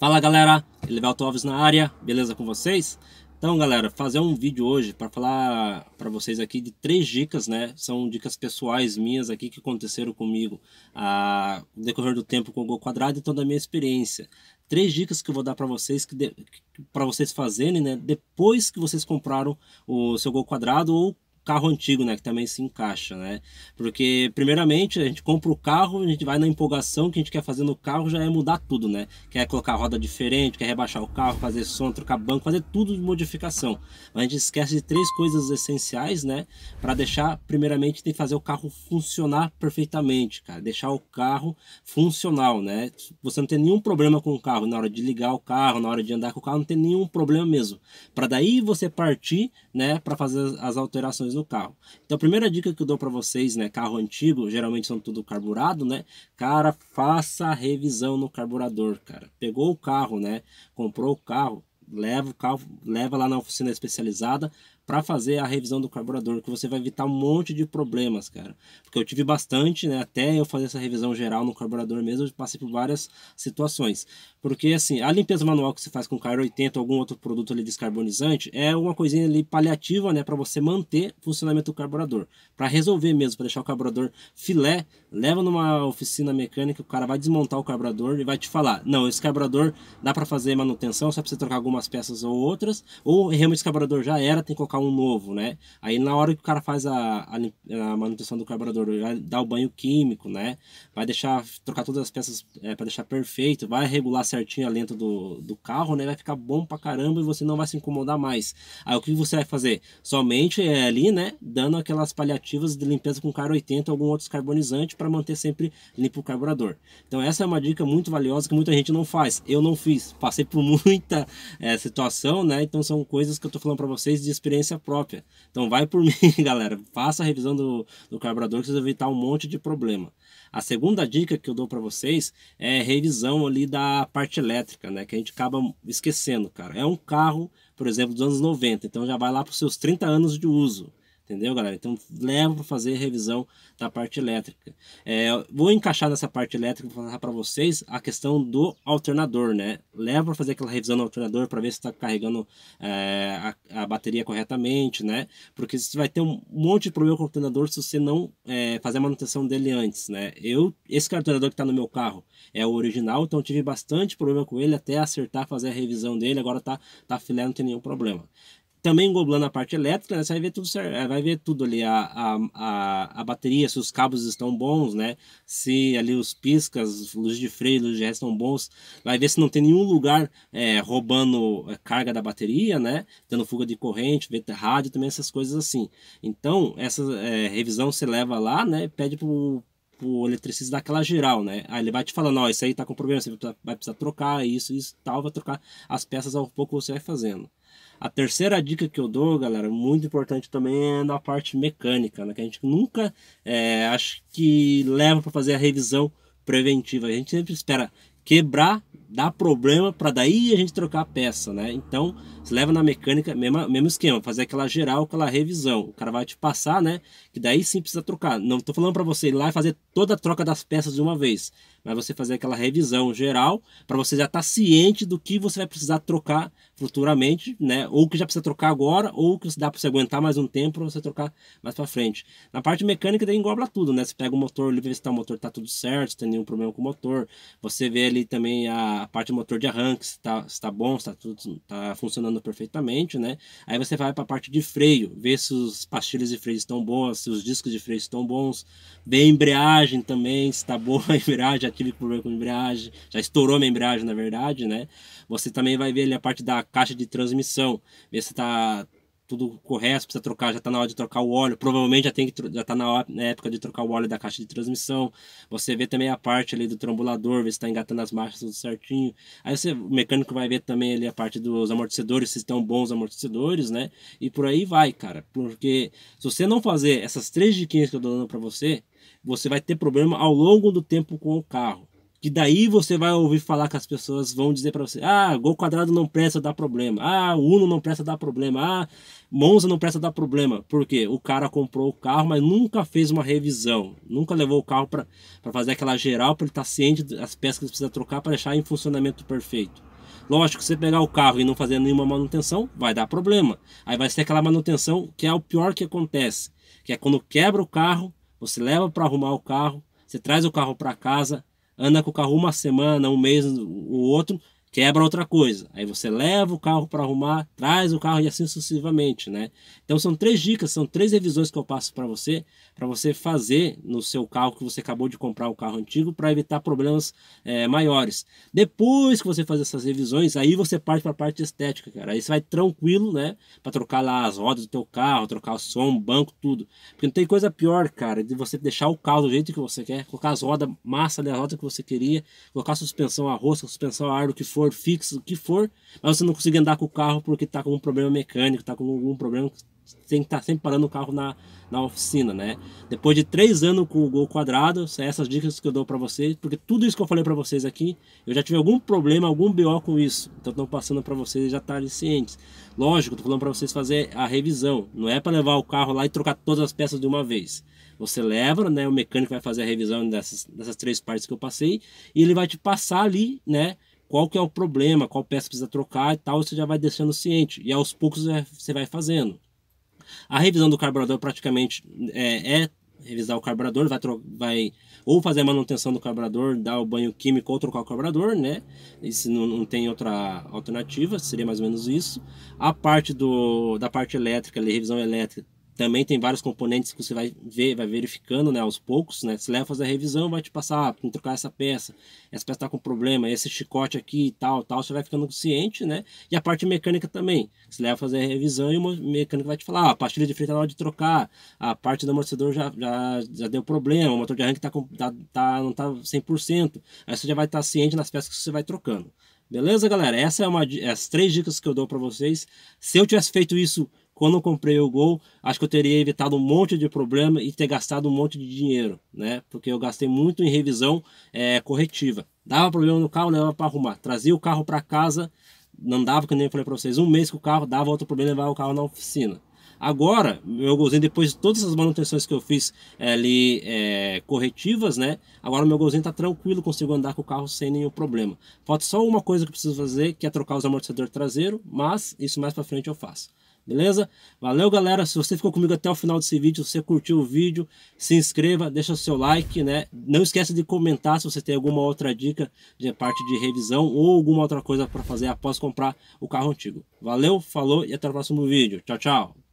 Fala galera, Elivelto Alves na área, beleza com vocês? Então galera, fazer um vídeo hoje para falar para vocês aqui de três dicas, né? São dicas pessoais minhas aqui que aconteceram comigo a, no decorrer do tempo com o Gol Quadrado, então da minha experiência. Três dicas que eu vou dar para vocês que, que para vocês fazerem, né? Depois que vocês compraram o seu Gol Quadrado ou carro antigo, né? Que também se encaixa, né? Porque, primeiramente, a gente compra o carro, a gente vai na empolgação que a gente quer fazer no carro, já é mudar tudo, né? Quer colocar roda diferente, quer rebaixar o carro, fazer som, trocar banco, fazer tudo de modificação. Mas a gente esquece de três coisas essenciais, né? Para deixar, primeiramente, tem que fazer o carro funcionar perfeitamente, cara. Deixar o carro funcional, né? Você não tem nenhum problema com o carro na hora de ligar o carro, na hora de andar com o carro, não tem nenhum problema mesmo. Para daí você partir, né? Para fazer as alterações do carro. Então a primeira dica que eu dou para vocês, né, carro antigo, geralmente são tudo carburado, né? Cara, faça a revisão no carburador, cara. Pegou o carro, né? Comprou o carro, leva o carro, leva lá na oficina especializada, para fazer a revisão do carburador, que você vai evitar um monte de problemas, cara. Porque eu tive bastante, né? Até eu fazer essa revisão geral no carburador mesmo, eu passei por várias situações. Porque, assim, a limpeza manual que você faz com o Cairo 80 ou algum outro produto ali descarbonizante é uma coisinha ali paliativa, né? Para você manter o funcionamento do carburador. Para resolver mesmo, para deixar o carburador filé, leva numa oficina mecânica, o cara vai desmontar o carburador e vai te falar: não, esse carburador dá para fazer manutenção, só precisa trocar algumas peças ou outras, ou realmente esse carburador já era, tem que colocar colocar um novo, né? Aí na hora que o cara faz a, a, a manutenção do carburador, vai dar o banho químico, né? Vai deixar, trocar todas as peças é, para deixar perfeito, vai regular certinho a lenta do, do carro, né? Vai ficar bom pra caramba e você não vai se incomodar mais. Aí o que você vai fazer? Somente é ali, né? Dando aquelas paliativas de limpeza com caro 80 ou algum outro carbonizante para manter sempre limpo o carburador. Então essa é uma dica muito valiosa que muita gente não faz. Eu não fiz, passei por muita é, situação, né? Então são coisas que eu tô falando para vocês de experiência experiência própria. Então vai por mim, galera. Faça a revisão do, do carburador que vocês vão evitar um monte de problema. A segunda dica que eu dou para vocês é revisão ali da parte elétrica, né? Que a gente acaba esquecendo, cara. É um carro, por exemplo, dos anos 90. Então já vai lá para os seus 30 anos de uso. Entendeu, galera? Então leva para fazer revisão da parte elétrica. É, vou encaixar nessa parte elétrica para falar para vocês a questão do alternador, né? Leva para fazer aquela revisão do alternador para ver se está carregando é, a, a, bateria corretamente, né? Porque você vai ter um monte de problema com o alternador se você não é, fazer a manutenção dele antes, né? Eu, esse é alternador que está no meu carro é o original, então tive bastante problema com ele até acertar fazer a revisão dele. Agora tá, tá filé, não tem nenhum problema também englobando a parte elétrica, né? você vai ver tudo, é, vai ver tudo ali, a, a, a, a bateria, se os cabos estão bons, né? Se ali os piscas, luz de freio, luz de ré estão bons, vai ver se não tem nenhum lugar é, roubando é, carga da bateria, né? Tendo fuga de corrente, ver rádio, também essas coisas assim. Então, essa é, revisão você leva lá, né? Pede pro o eletricista daquela geral, né? Aí ele vai te falando, ó, isso aí tá com problema, você vai precisar trocar isso, isso, tal, vai trocar as peças ao pouco você vai fazendo. A terceira dica que eu dou, galera, muito importante também é na parte mecânica, né? Que a gente nunca é, acho que leva para fazer a revisão preventiva. A gente sempre espera quebrar, dar problema para daí a gente trocar a peça, né? Então, se leva na mecânica, mesmo mesmo esquema, fazer aquela geral, aquela revisão. O cara vai te passar, né? Que daí sim precisa trocar. Não tô falando para você ir lá e fazer toda a troca das peças de uma vez, mas você fazer aquela revisão geral para você já estar tá ciente do que você vai precisar trocar futuramente, né? Ou que já precisa trocar agora, ou que dá para você aguentar mais um tempo para você trocar mais para frente. Na parte mecânica daí engloba tudo, né? Você pega o motor, vê se tá, o motor tá tudo certo, se tem nenhum problema com o motor. Você vê ali também a parte do motor de arranque, se tá, se tá bom, se tá tudo tá funcionando perfeitamente, né? Aí você vai para a parte de freio, vê se os pastilhas de freio estão boas, se os discos de freio estão bons, vê a embreagem também, se tá boa a embreagem já tive problema com embreagem, já estourou minha embreagem, na verdade, né? Você também vai ver ali a parte da caixa de transmissão, ver se tá tudo correto, precisa trocar, já está na hora de trocar o óleo, provavelmente já tem que já tá na, hora, na época de trocar o óleo da caixa de transmissão. Você vê também a parte ali do trambulador, ver se está engatando as marchas tudo certinho. Aí você, o mecânico vai ver também ali a parte dos amortecedores, se estão bons amortecedores, né? E por aí vai, cara. Porque se você não fazer essas três diquinhas que eu tô dando para você, você vai ter problema ao longo do tempo com o carro. Que daí você vai ouvir falar que as pessoas vão dizer para você: ah, gol quadrado não presta, dar problema. Ah, Uno não presta, dar problema. Ah, Monza não presta, dar problema. porque O cara comprou o carro, mas nunca fez uma revisão. Nunca levou o carro para fazer aquela geral, para ele estar tá ciente das peças que ele precisa trocar para deixar em funcionamento perfeito. Lógico, se você pegar o carro e não fazer nenhuma manutenção, vai dar problema. Aí vai ser aquela manutenção que é o pior que acontece, que é quando quebra o carro você leva para arrumar o carro, você traz o carro para casa, anda com o carro uma semana, um mês, o outro, quebra outra coisa. Aí você leva o carro para arrumar, traz o carro e assim sucessivamente, né? Então são três dicas, são três revisões que eu passo para você, para você fazer no seu carro que você acabou de comprar o carro antigo para evitar problemas é, maiores. Depois que você fazer essas revisões, aí você parte para a parte estética, cara. Aí você vai tranquilo, né, para trocar lá as rodas do teu carro, trocar o som, banco, tudo. Porque não tem coisa pior, cara, de você deixar o carro do jeito que você quer, colocar as rodas massa da né, roda que você queria, colocar a suspensão a rosca, a suspensão a ar, do que for for fixo, o que for, mas você não consegue andar com o carro porque está com um problema mecânico, está com algum problema que tem que estar tá sempre parando o carro na, na oficina, né? Depois de três anos com o Gol quadrado, são essas dicas que eu dou para vocês, porque tudo isso que eu falei para vocês aqui, eu já tive algum problema, algum BO com isso, então estou passando para vocês já estarem tá cientes. Lógico, estou falando para vocês fazer a revisão, não é para levar o carro lá e trocar todas as peças de uma vez. Você leva, né? O mecânico vai fazer a revisão dessas, dessas três partes que eu passei e ele vai te passar ali, né? qual que é o problema, qual peça precisa trocar e tal, você já vai deixando ciente. E aos poucos é, você vai fazendo. A revisão do carburador praticamente é, é revisar o carburador, vai, vai ou fazer a manutenção do carburador, dar o banho químico ou trocar o carburador, né? Isso não, não tem outra alternativa, seria mais ou menos isso. A parte do, da parte elétrica, a revisão elétrica, também tem vários componentes que você vai ver, vai verificando, né, aos poucos, né? Se leva a fazer a revisão, vai te passar, ah, tem que trocar essa peça, essa peça tá com problema, esse chicote aqui e tal, tal, você vai ficando ciente, né? E a parte mecânica também, se leva a fazer a revisão e o mecânico vai te falar, ah, a pastilha de freio tá na hora de trocar, a parte do amortecedor já, já, já deu problema, o motor de arranque tá, com, tá, tá, não tá 100%, aí você já vai estar tá ciente nas peças que você vai trocando. Beleza, galera? Essa é uma as três dicas que eu dou para vocês. Se eu tivesse feito isso quando eu comprei o Gol, acho que eu teria evitado um monte de problema e ter gastado um monte de dinheiro, né? Porque eu gastei muito em revisão é, corretiva. Dava problema no carro, levava para arrumar. Trazia o carro para casa, não dava, que nem eu falei para vocês, um mês com o carro, dava outro problema, levava o carro na oficina. Agora, meu golzinho, depois de todas essas manutenções que eu fiz é, ali é, corretivas, né? Agora meu golzinho tá tranquilo, consigo andar com o carro sem nenhum problema. Falta só uma coisa que eu preciso fazer, que é trocar os amortecedores traseiro, mas isso mais para frente eu faço. Beleza? Valeu, galera. Se você ficou comigo até o final desse vídeo, se você curtiu o vídeo, se inscreva, deixa o seu like, né? Não esqueça de comentar se você tem alguma outra dica de parte de revisão ou alguma outra coisa para fazer após comprar o carro antigo. Valeu, falou e até o próximo vídeo. Tchau, tchau.